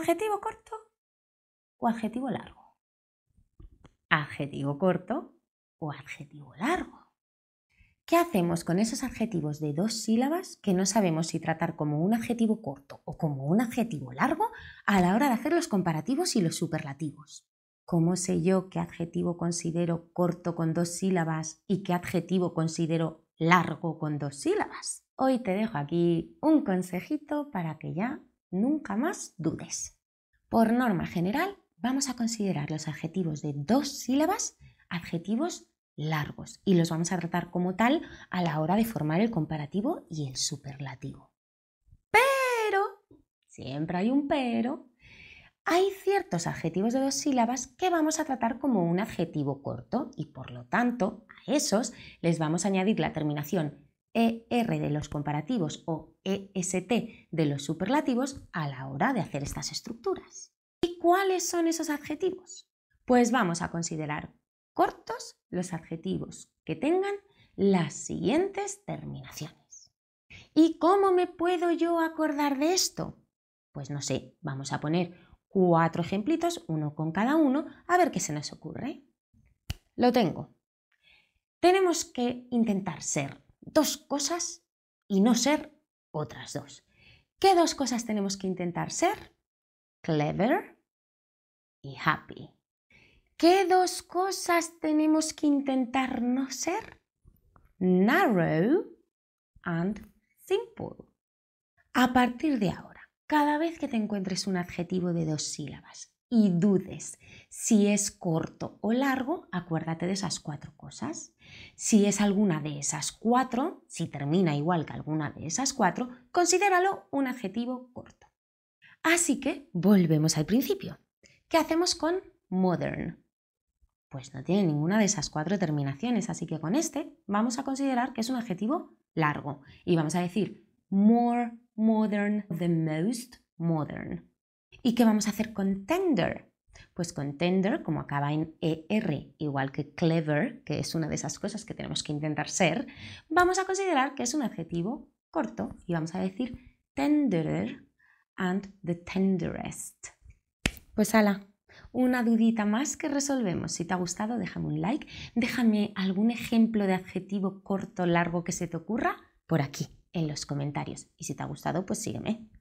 ¿Adjetivo corto o adjetivo largo? Adjetivo corto o adjetivo largo. ¿Qué hacemos con esos adjetivos de dos sílabas que no sabemos si tratar como un adjetivo corto o como un adjetivo largo a la hora de hacer los comparativos y los superlativos? ¿Cómo sé yo qué adjetivo considero corto con dos sílabas y qué adjetivo considero largo con dos sílabas? Hoy te dejo aquí un consejito para que ya nunca más dudes. Por norma general, vamos a considerar los adjetivos de dos sílabas adjetivos largos y los vamos a tratar como tal a la hora de formar el comparativo y el superlativo. Pero, siempre hay un pero, hay ciertos adjetivos de dos sílabas que vamos a tratar como un adjetivo corto y por lo tanto a esos les vamos a añadir la terminación ER de los comparativos o EST de los superlativos a la hora de hacer estas estructuras. ¿Y cuáles son esos adjetivos? Pues vamos a considerar cortos los adjetivos que tengan las siguientes terminaciones. ¿Y cómo me puedo yo acordar de esto? Pues no sé, vamos a poner cuatro ejemplitos, uno con cada uno, a ver qué se nos ocurre. Lo tengo. Tenemos que intentar ser dos cosas y no ser otras dos. ¿Qué dos cosas tenemos que intentar ser? Clever y happy. ¿Qué dos cosas tenemos que intentar no ser? Narrow and simple. A partir de ahora, cada vez que te encuentres un adjetivo de dos sílabas y dudes. Si es corto o largo, acuérdate de esas cuatro cosas. Si es alguna de esas cuatro, si termina igual que alguna de esas cuatro, considéralo un adjetivo corto. Así que volvemos al principio. ¿Qué hacemos con modern? Pues no tiene ninguna de esas cuatro terminaciones, así que con este vamos a considerar que es un adjetivo largo y vamos a decir more modern the most modern. ¿Y qué vamos a hacer con tender? Pues con tender, como acaba en ER, igual que clever, que es una de esas cosas que tenemos que intentar ser, vamos a considerar que es un adjetivo corto y vamos a decir tenderer and the tenderest. Pues ala, una dudita más que resolvemos. Si te ha gustado, déjame un like, déjame algún ejemplo de adjetivo corto, largo que se te ocurra por aquí, en los comentarios. Y si te ha gustado, pues sígueme.